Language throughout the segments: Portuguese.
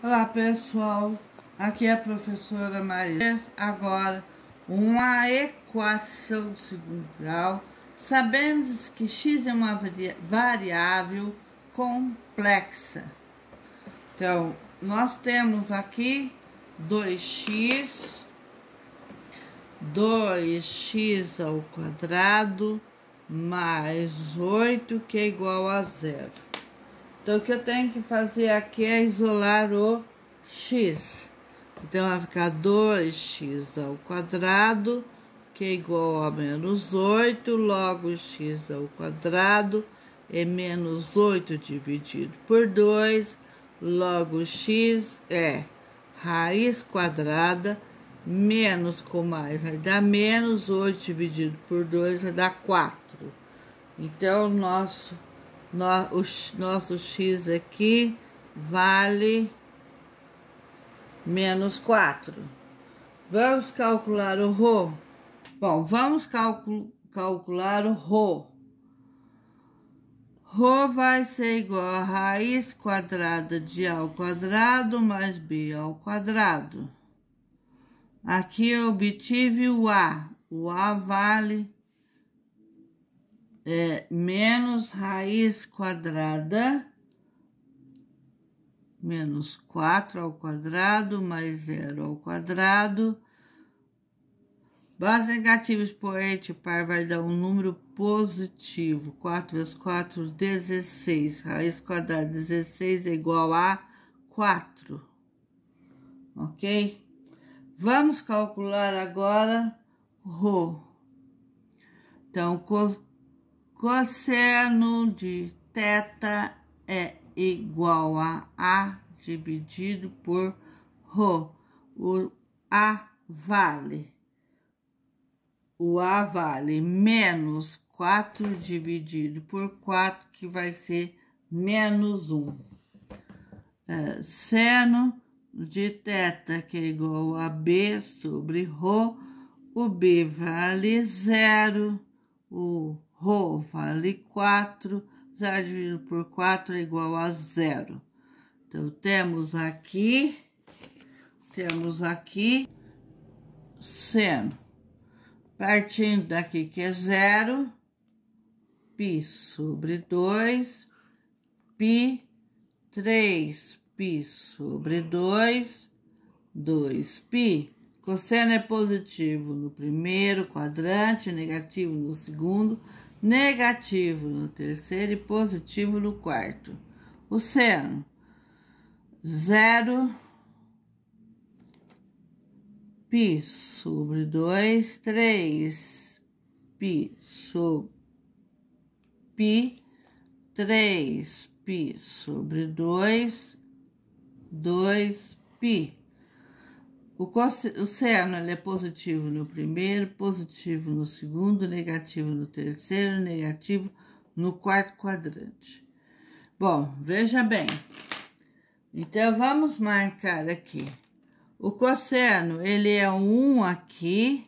Olá pessoal, aqui é a professora Maria. Agora, uma equação de segundo grau. Sabemos que x é uma variável complexa. Então, nós temos aqui 2x, 2x ao quadrado mais 8 que é igual a zero. Então, o que eu tenho que fazer aqui é isolar o x. Então, vai ficar 2x ao quadrado, que é igual a menos 8, logo x ao quadrado é menos 8 dividido por 2, logo x é raiz quadrada, menos com mais vai dar menos, 8 dividido por 2 vai dar 4. Então, o nosso no, o nosso x aqui vale menos 4. Vamos calcular o Rho? Bom, vamos calcul calcular o Rho. Rho vai ser igual a raiz quadrada de A ao quadrado mais B ao quadrado. Aqui eu obtive o A. O A vale é, menos raiz quadrada, menos 4 ao quadrado, mais 0 ao quadrado. Base negativa expoente par vai dar um número positivo. 4 vezes 4, 16. Raiz quadrada de 16 é igual a 4. Ok? Vamos calcular agora ρ. Então, Cosseno de teta é igual a A dividido por Rho. O A vale. O A vale menos 4 dividido por 4, que vai ser menos 1. É, seno de teta, que é igual a B sobre Rho, o B vale zero, o Rho vale 4, zero dividido por 4 é igual a zero. Então, temos aqui, temos aqui, seno. Partindo daqui que é zero, π sobre 2, π, 3, π sobre 2, 2π. Cosseno é positivo no primeiro quadrante, negativo no segundo negativo no terceiro e positivo no quarto. O seno, zero pi sobre dois três pi sobre pi três pi sobre dois dois pi. O ele é positivo no primeiro, positivo no segundo, negativo no terceiro, negativo no quarto quadrante. Bom, veja bem. Então, vamos marcar aqui. O cosseno, ele é 1 um aqui,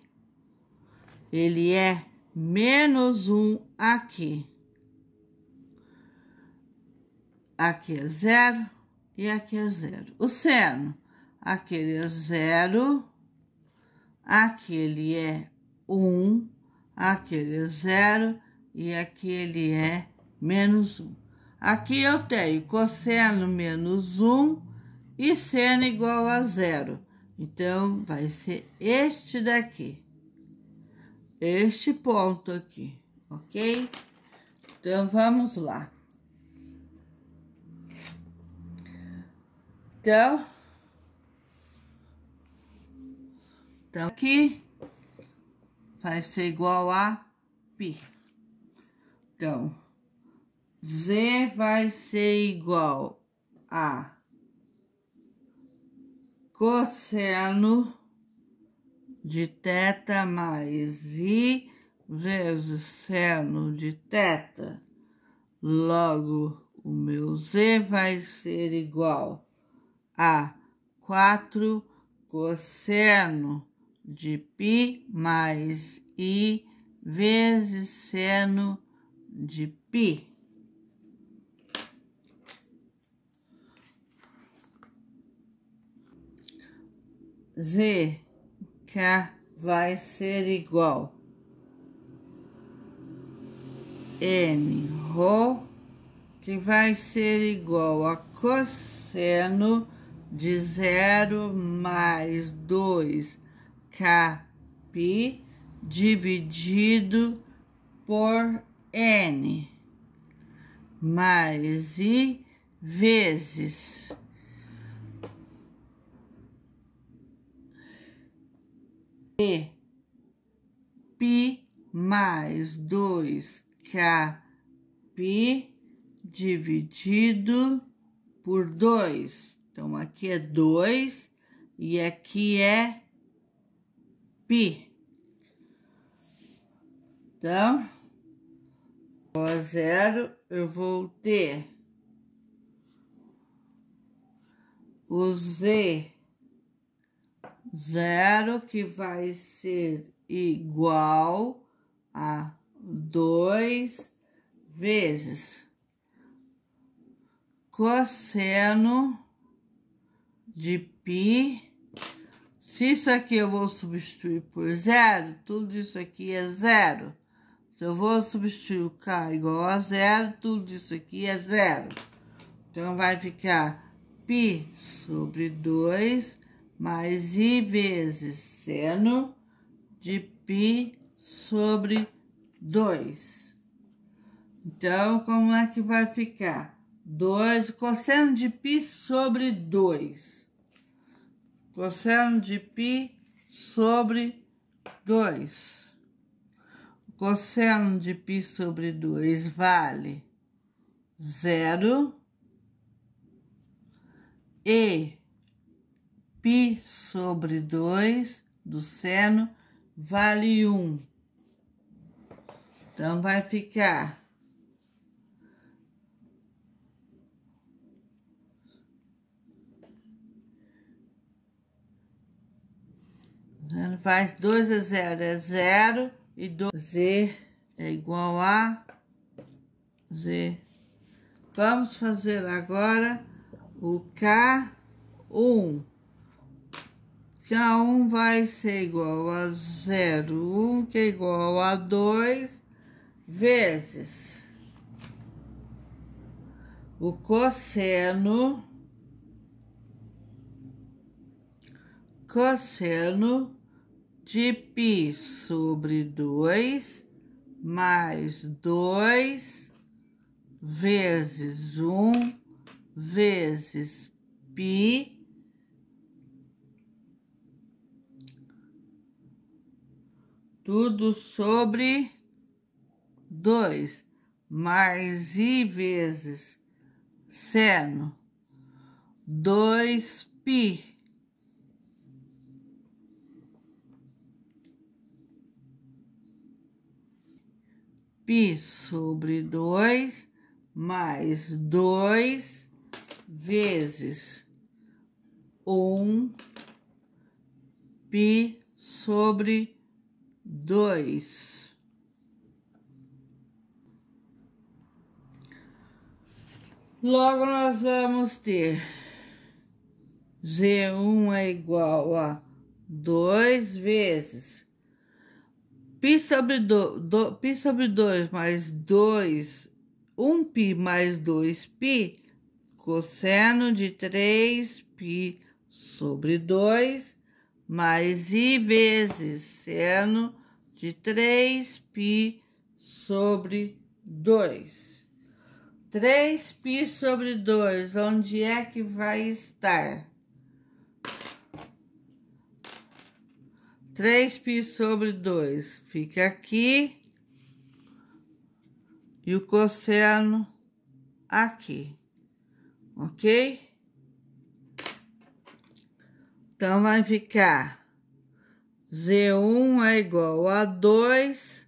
ele é menos 1 um aqui. Aqui é zero e aqui é zero. O seno aquele é zero, aquele é um, aquele é zero e aquele é menos um. Aqui eu tenho cosseno menos um e seno igual a zero. Então, vai ser este daqui, este ponto aqui, ok? Então, vamos lá. Então... Então, aqui vai ser igual a pi Então, Z vai ser igual a cosseno de teta mais I vezes seno de teta. Logo, o meu Z vai ser igual a 4 cosseno de pi mais i vezes seno de pi Z k vai ser igual n rho que vai ser igual a cosseno de zero mais dois pi dividido por n mais i vezes e pi mais dois pi dividido por dois Então, aqui é dois e aqui é pi. Então, com a zero, eu vou ter o Z zero, que vai ser igual a dois vezes cosseno de pi se isso aqui eu vou substituir por zero, tudo isso aqui é zero. Se eu vou substituir K igual a zero, tudo isso aqui é zero. Então, vai ficar π sobre 2 mais i vezes seno de π sobre 2. Então, como é que vai ficar? 2, cosseno de π sobre 2 Cosseno de pi sobre 2. O cosseno de pi sobre 2 vale 0 e pi sobre 2 do seno vale 1. Então, vai ficar faz 2 a 0 é 0 e dois Z é igual a Z. Vamos fazer agora o K1. K1 vai ser igual a 0, 1 um, que é igual a 2 vezes o cosseno cosseno de pi sobre 2 mais 2 vezes 1 vezes pi tudo sobre 2 mais i vezes seno 2 pi pi sobre 2 mais 2 vezes 1 um, pi sobre 2. Logo, nós vamos ter z 1 é igual a 2 vezes π sobre, do, do, π sobre 2 mais 2, 1π mais 2π, cosseno de 3π sobre 2, mais i vezes seno de 3π sobre 2. 3π sobre 2, onde é que vai estar? 3π sobre 2 fica aqui. E o cosseno aqui. Ok? Então, vai ficar Z1 é igual a 2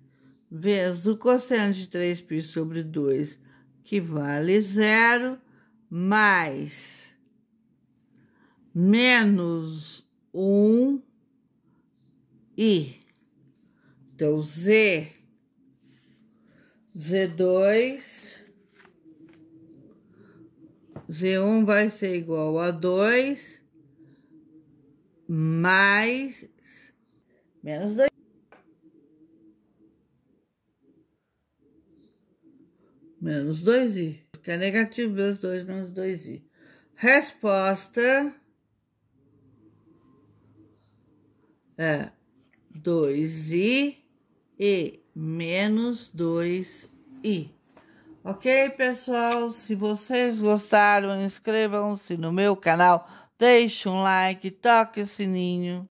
vezes o cosseno de 3π sobre 2, que vale zero, mais menos 1 I. Então, Z, Z2, Z1 vai ser igual a 2 mais menos 2. Menos 2i, que é negativo, vezes 2 menos 2i. Resposta é dois i e menos dois i. Ok, pessoal? Se vocês gostaram, inscrevam-se no meu canal, deixe um like, toque o sininho.